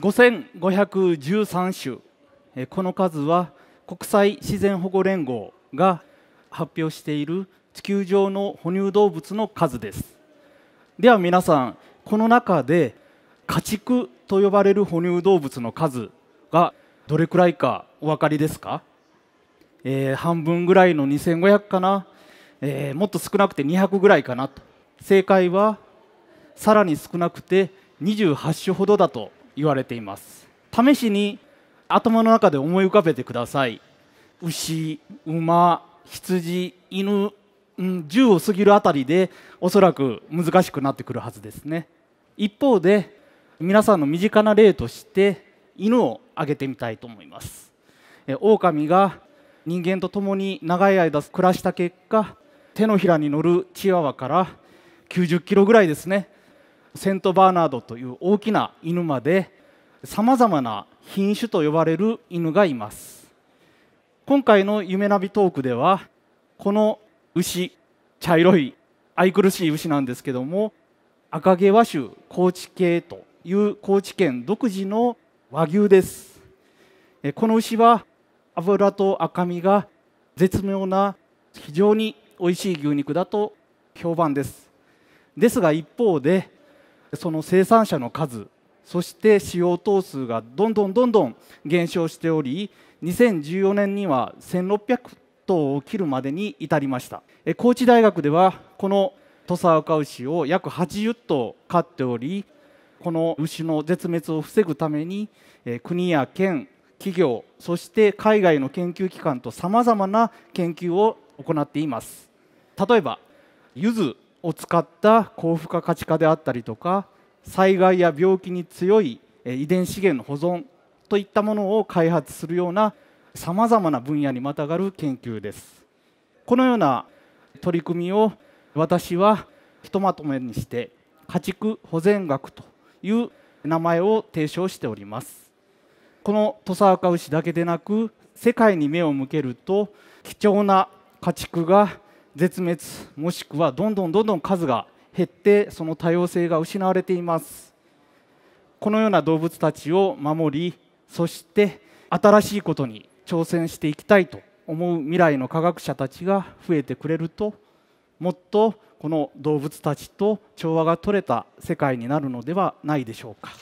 5513種この数は国際自然保護連合が発表している地球上の哺乳動物の数ですでは皆さんこの中で家畜と呼ばれる哺乳動物の数がどれくらいかお分かりですか、えー、半分ぐらいの2500かな、えー、もっと少なくて200ぐらいかなと正解はさらに少なくて28種ほどだと言われています試しに頭の中で思い浮かべてください牛馬羊犬、うん、10を過ぎるあたりでおそらく難しくなってくるはずですね一方で皆さんの身近な例として犬を挙げてみたいと思います狼が人間と共に長い間暮らした結果手のひらに乗るチワワから90キロぐらいですねセントバーナードという大きな犬までさまざまな品種と呼ばれる犬がいます今回の「夢ナビトーク」ではこの牛茶色い愛くるしい牛なんですけども赤毛和種高知系という高知県独自の和牛ですこの牛は脂と赤身が絶妙な非常に美味しい牛肉だと評判ですですが一方でその生産者の数そして使用頭数がどんどんどんどん減少しており2014年には1600頭を切るまでに至りました高知大学ではこの土佐若牛を約80頭飼っておりこの牛の絶滅を防ぐために国や県企業そして海外の研究機関とさまざまな研究を行っています例えば柚子を使った高付加価値化であったりとか災害や病気に強い遺伝資源の保存といったものを開発するようなさまざまな分野にまたがる研究ですこのような取り組みを私はひとまとめにして家畜保全学という名前を提唱しておりますこの土佐赤牛だけでなく世界に目を向けると貴重な家畜が絶滅もしくはどんどんどんどん数が減ってその多様性が失われていますこのような動物たちを守りそして新しいことに挑戦していきたいと思う未来の科学者たちが増えてくれるともっとこの動物たちと調和が取れた世界になるのではないでしょうか。